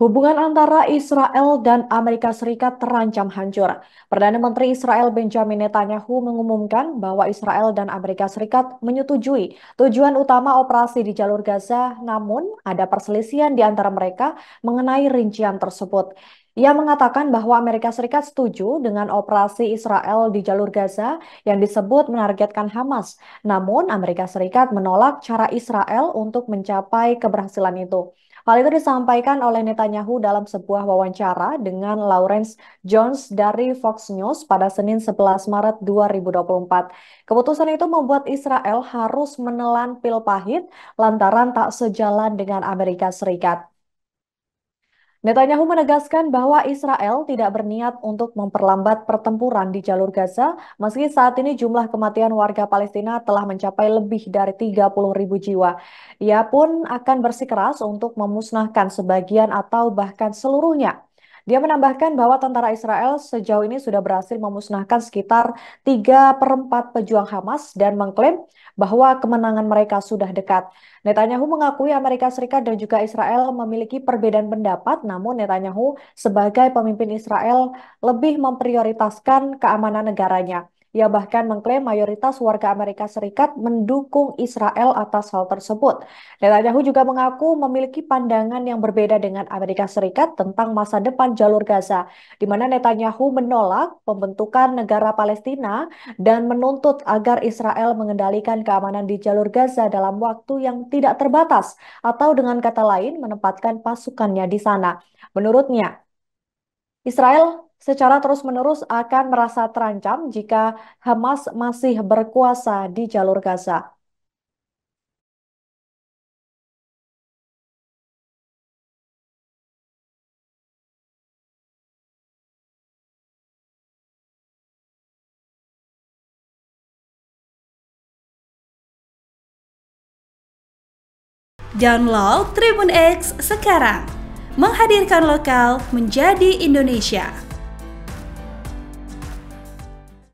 Hubungan antara Israel dan Amerika Serikat terancam hancur. Perdana Menteri Israel Benjamin Netanyahu mengumumkan bahwa Israel dan Amerika Serikat menyetujui tujuan utama operasi di jalur Gaza, namun ada perselisihan di antara mereka mengenai rincian tersebut. Ia mengatakan bahwa Amerika Serikat setuju dengan operasi Israel di jalur Gaza yang disebut menargetkan Hamas. Namun, Amerika Serikat menolak cara Israel untuk mencapai keberhasilan itu. Hal itu disampaikan oleh Netanyahu dalam sebuah wawancara dengan Lawrence Jones dari Fox News pada Senin 11 Maret 2024. Keputusan itu membuat Israel harus menelan pil pahit lantaran tak sejalan dengan Amerika Serikat. Netanyahu menegaskan bahwa Israel tidak berniat untuk memperlambat pertempuran di jalur Gaza, meski saat ini jumlah kematian warga Palestina telah mencapai lebih dari 30 ribu jiwa. Ia pun akan bersikeras untuk memusnahkan sebagian atau bahkan seluruhnya dia menambahkan bahwa tentara Israel sejauh ini sudah berhasil memusnahkan sekitar 3 per 4 pejuang Hamas dan mengklaim bahwa kemenangan mereka sudah dekat. Netanyahu mengakui Amerika Serikat dan juga Israel memiliki perbedaan pendapat, namun Netanyahu sebagai pemimpin Israel lebih memprioritaskan keamanan negaranya. Ia bahkan mengklaim mayoritas warga Amerika Serikat mendukung Israel atas hal tersebut. Netanyahu juga mengaku memiliki pandangan yang berbeda dengan Amerika Serikat tentang masa depan jalur Gaza, di mana Netanyahu menolak pembentukan negara Palestina dan menuntut agar Israel mengendalikan keamanan di jalur Gaza dalam waktu yang tidak terbatas atau dengan kata lain menempatkan pasukannya di sana. Menurutnya, Israel secara terus-menerus akan merasa terancam jika Hamas masih berkuasa di jalur Gaza. Download Tribun X sekarang, menghadirkan lokal menjadi Indonesia.